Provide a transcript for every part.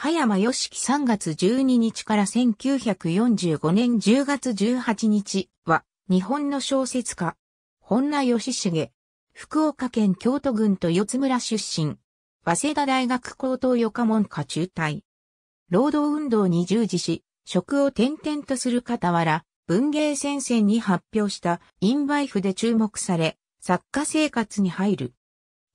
葉山義樹3月12日から1945年10月18日は、日本の小説家、本名義重、福岡県京都郡と四つ村出身、早稲田大学高等予科門下中退。労働運動に従事し、職を転々とする傍ら、文芸戦線に発表したインバイフで注目され、作家生活に入る。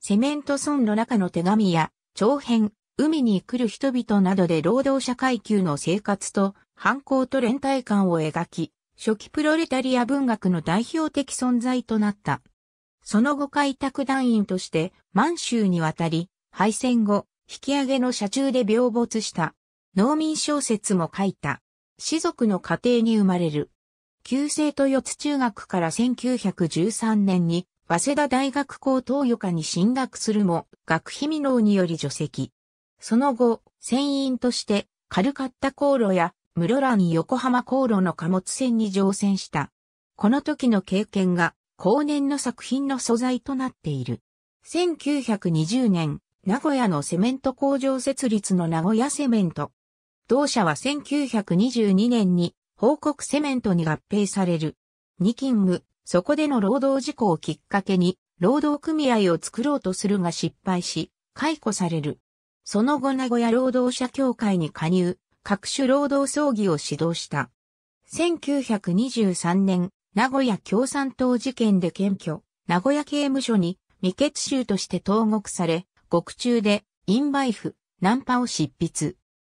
セメント村の中の手紙や長編、海に来る人々などで労働者階級の生活と反抗と連帯感を描き、初期プロレタリア文学の代表的存在となった。その後開拓団員として満州に渡り、敗戦後、引き上げの車中で病没した。農民小説も書いた。士族の家庭に生まれる。旧制と四つ中学から1913年に、早稲田大学校東予科に進学するも、学費未納により除籍。その後、船員としてカルカッタ航路や室蘭横浜航路の貨物船に乗船した。この時の経験が後年の作品の素材となっている。1920年、名古屋のセメント工場設立の名古屋セメント。同社は1922年に報告セメントに合併される。ニ勤務、そこでの労働事故をきっかけに、労働組合を作ろうとするが失敗し、解雇される。その後名古屋労働者協会に加入、各種労働葬儀を指導した。1923年、名古屋共産党事件で検挙、名古屋刑務所に未決集として投獄され、獄中で、陰売フ、ナンパを執筆。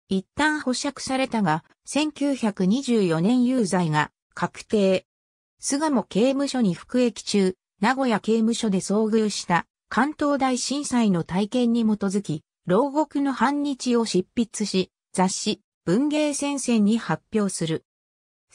一旦保釈されたが、1924年有罪が確定。菅も刑務所に服役中、名古屋刑務所で遭遇した関東大震災の体験に基づき、牢獄の反日を執筆し、雑誌、文芸戦線に発表する。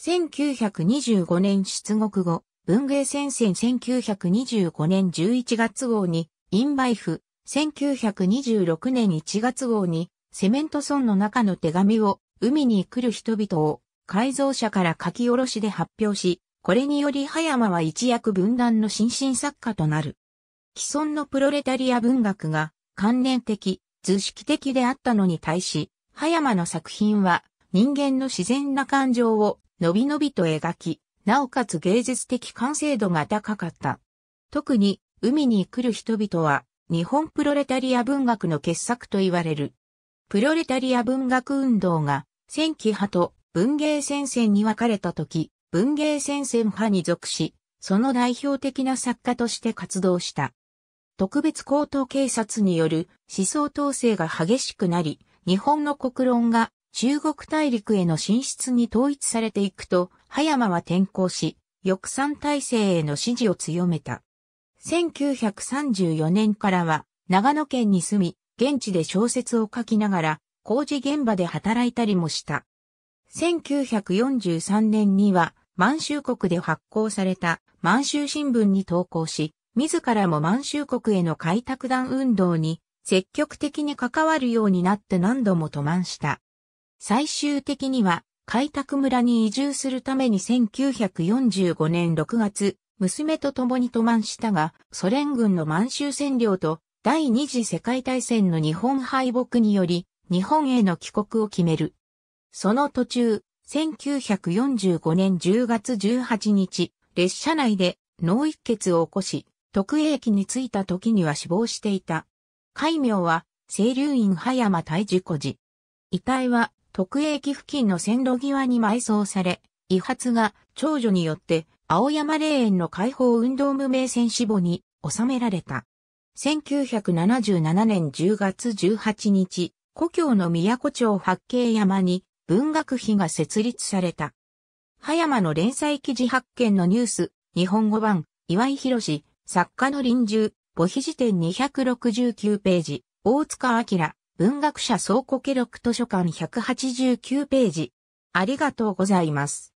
1925年出国後、文芸戦線1925年11月号に、インバイフ、1926年1月号に、セメント村の中の手紙を、海に来る人々を、改造者から書き下ろしで発表し、これにより葉山は一躍分断の新進作家となる。既存のプロレタリア文学が、関連的、図式的であったのに対し、葉山の作品は人間の自然な感情をのびのびと描き、なおかつ芸術的完成度が高かった。特に海に来る人々は日本プロレタリア文学の傑作と言われる。プロレタリア文学運動が戦記派と文芸戦線に分かれた時、文芸戦線派に属し、その代表的な作家として活動した。特別高等警察による思想統制が激しくなり、日本の国論が中国大陸への進出に統一されていくと、葉山は転校し、翼賛体制への支持を強めた。1934年からは、長野県に住み、現地で小説を書きながら、工事現場で働いたりもした。1943年には、満州国で発行された満州新聞に投稿し、自らも満州国への開拓団運動に積極的に関わるようになって何度も渡満した。最終的には開拓村に移住するために1945年6月、娘と共に渡満したが、ソ連軍の満州占領と第二次世界大戦の日本敗北により、日本への帰国を決める。その途中、1945年10月18日、列車内で脳一血を起こし、特営機に着いた時には死亡していた。海名は、清流院葉山大樹古寺。遺体は、特営機付近の線路際に埋葬され、遺発が長女によって青山霊園の解放運動無名戦死母に収められた。1977年10月18日、故郷の宮古町八景山に文学碑が設立された。葉山の連載記事発見のニュース、日本語版、岩井博史、作家の臨終、母碑辞典269ページ、大塚明、文学者倉庫記録図書館189ページ。ありがとうございます。